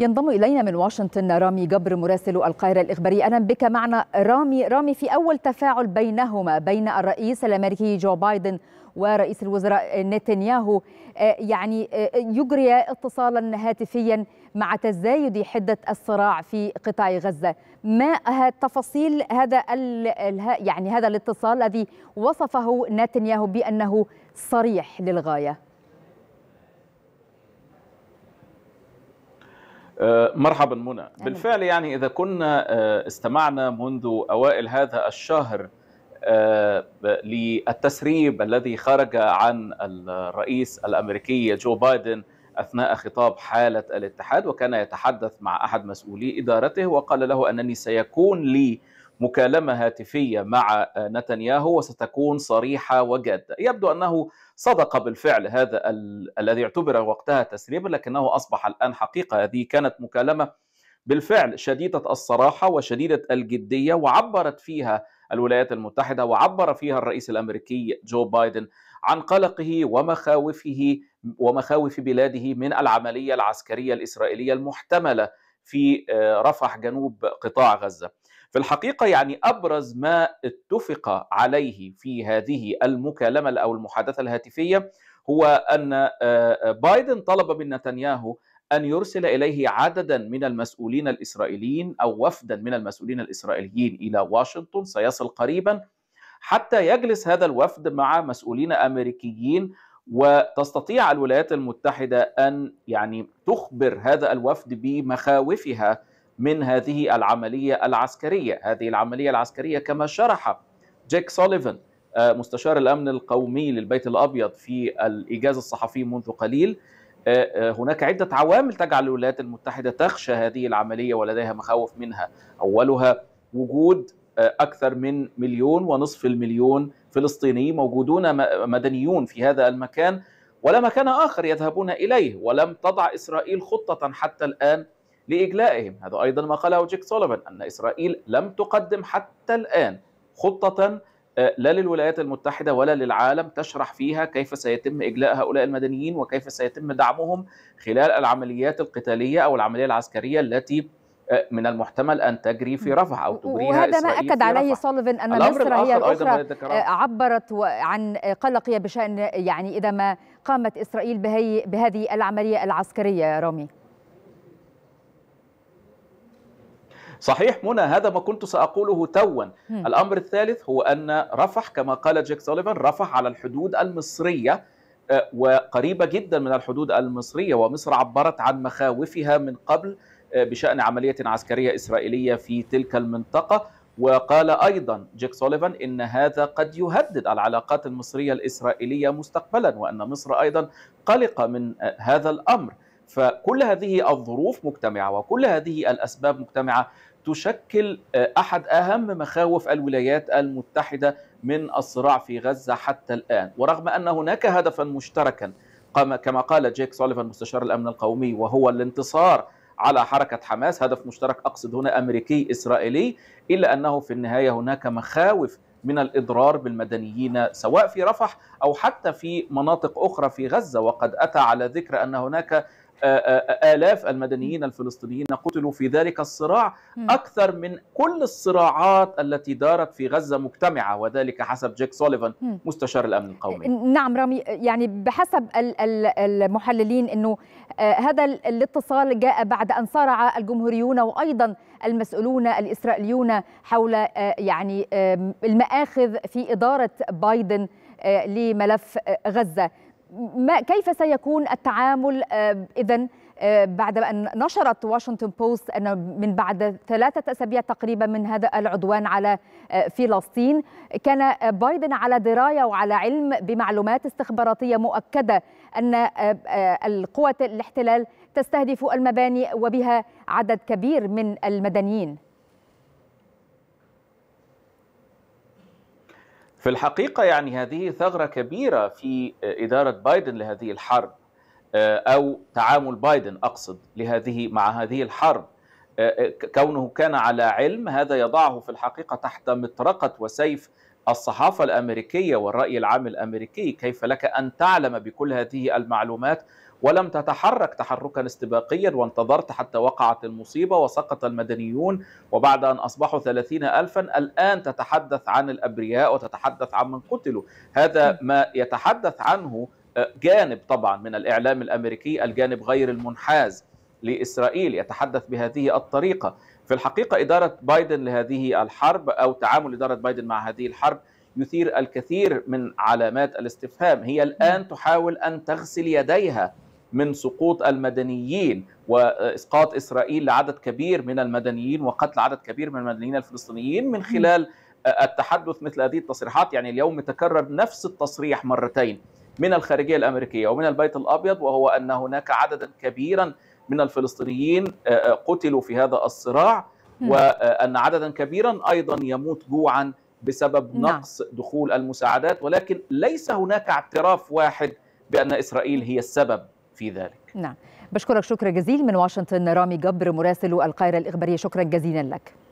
ينضم الينا من واشنطن رامي جبر مراسل القاهره الاخباري اهلا بك معنا رامي رامي في اول تفاعل بينهما بين الرئيس الامريكي جو بايدن ورئيس الوزراء نتنياهو آه، يعني آه، يجري اتصالا هاتفيا مع تزايد حده الصراع في قطاع غزه ما تفاصيل هذا يعني هذا الاتصال الذي وصفه نتنياهو بانه صريح للغايه آه، مرحبا منى بالفعل يعني إذا كنا آه، استمعنا منذ أوائل هذا الشهر آه، للتسريب الذي خرج عن الرئيس الأمريكي جو بايدن أثناء خطاب حالة الاتحاد وكان يتحدث مع أحد مسؤولي إدارته وقال له أنني سيكون لي مكالمه هاتفيه مع نتنياهو وستكون صريحه وجاده. يبدو انه صدق بالفعل هذا ال... الذي اعتبر وقتها تسريبا لكنه اصبح الان حقيقه هذه كانت مكالمه بالفعل شديده الصراحه وشديده الجديه وعبرت فيها الولايات المتحده وعبر فيها الرئيس الامريكي جو بايدن عن قلقه ومخاوفه ومخاوف بلاده من العمليه العسكريه الاسرائيليه المحتمله في آه، رفح جنوب قطاع غزه. في الحقيقة يعني أبرز ما اتفق عليه في هذه المكالمة أو المحادثة الهاتفية هو أن آه، بايدن طلب من نتنياهو أن يرسل إليه عددا من المسؤولين الإسرائيليين أو وفدا من المسؤولين الإسرائيليين إلى واشنطن سيصل قريبا حتى يجلس هذا الوفد مع مسؤولين أمريكيين وتستطيع الولايات المتحدة أن يعني تخبر هذا الوفد بمخاوفها من هذه العملية العسكرية هذه العملية العسكرية كما شرح جيك سوليفان آه، مستشار الأمن القومي للبيت الأبيض في الإجازة الصحفي منذ قليل آه، آه، هناك عدة عوامل تجعل الولايات المتحدة تخشى هذه العملية ولديها مخاوف منها أولها وجود أكثر من مليون ونصف المليون فلسطيني موجودون مدنيون في هذا المكان ولا مكان آخر يذهبون إليه ولم تضع إسرائيل خطة حتى الآن لإجلائهم هذا أيضا ما قاله جيك سوليفان أن إسرائيل لم تقدم حتى الآن خطة آه، لا للولايات المتحدة ولا للعالم تشرح فيها كيف سيتم إجلاء هؤلاء المدنيين وكيف سيتم دعمهم خلال العمليات القتالية أو العملية العسكرية التي آه، من المحتمل ان تجري في رفح او تجريها وهذا ما اكد عليه صوليفن ان مصر هي الاخرى آه، عبرت عن قلقها بشان يعني اذا ما قامت اسرائيل بهذه العمليه العسكريه يا رامي صحيح منى هذا ما كنت سأقوله توا الأمر الثالث هو أن رفح كما قال جيك سوليفان رفح على الحدود المصرية آه، وقريبة جدا من الحدود المصرية ومصر عبرت عن مخاوفها من قبل آه، بشأن عملية عسكرية إسرائيلية في تلك المنطقة وقال أيضا جيك سوليفان إن هذا قد يهدد العلاقات المصرية الإسرائيلية مستقبلا وأن مصر أيضا قلقة من آه، هذا الأمر فكل هذه الظروف مجتمعه وكل هذه الاسباب مجتمعه تشكل آه، احد اهم مخاوف الولايات المتحده من الصراع في غزه حتى الان ورغم ان هناك هدفا مشتركا كما قال جيك سوليفان مستشار الامن القومي وهو الانتصار على حركه حماس هدف مشترك اقصد هنا امريكي اسرائيلي الا انه في النهايه هناك مخاوف من الاضرار بالمدنيين سواء في رفح او حتى في مناطق اخرى في غزه وقد اتى على ذكر ان هناك آلاف المدنيين الفلسطينيين قتلوا في ذلك الصراع أكثر من كل الصراعات التي دارت في غزة مجتمعة وذلك حسب جيك سوليفان مستشار الأمن القومي نعم رامي يعني بحسب المحللين أنه هذا الاتصال جاء بعد أن صارع الجمهوريون وأيضا المسؤولون الإسرائيليون حول يعني المآخذ في إدارة بايدن لملف غزة ما كيف سيكون التعامل آه، اذا آه، بعد أن نشرت واشنطن بوست أن من بعد ثلاثة أسابيع تقريبا من هذا العدوان على آه، فلسطين كان بايدن على دراية وعلى علم بمعلومات استخباراتية مؤكدة أن القوى الاحتلال تستهدف المباني وبها عدد كبير من المدنيين في الحقيقه يعني هذه ثغره كبيره في آه، اداره بايدن لهذه الحرب آه، او تعامل بايدن اقصد لهذه مع هذه الحرب آه، كونه كان على علم هذا يضعه في الحقيقه تحت مطرقه وسيف الصحافة الأمريكية والرأي العام الأمريكي كيف لك أن تعلم بكل هذه المعلومات ولم تتحرك تحركا استباقيا وانتظرت حتى وقعت المصيبة وسقط المدنيون وبعد أن أصبحوا ثلاثين ألفا الآن تتحدث عن الأبرياء وتتحدث عن من قتلوا هذا ما يتحدث عنه آه، جانب طبعا من الإعلام الأمريكي الجانب غير المنحاز لإسرائيل يتحدث بهذه الطريقة في الحقيقة إدارة بايدن لهذه الحرب أو تعامل إدارة بايدن مع هذه الحرب يثير الكثير من علامات الاستفهام هي الآن تحاول أن تغسل يديها من سقوط المدنيين واسقاط اسرائيل لعدد كبير من المدنيين وقتل عدد كبير من المدنيين الفلسطينيين من خلال التحدث مثل هذه التصريحات يعني اليوم تكرر نفس التصريح مرتين من الخارجيه الامريكيه ومن البيت الابيض وهو ان هناك عددا كبيرا من الفلسطينيين آه، آه، قتلوا في هذا الصراع وأن عددا كبيرا أيضا يموت جوعا بسبب نعم. نقص دخول المساعدات ولكن ليس هناك اعتراف واحد بأن إسرائيل هي السبب في ذلك نعم بشكرك شكرا جزيلا من واشنطن رامي جبر مراسل القاهرة الإخبارية شكرا جزيلا لك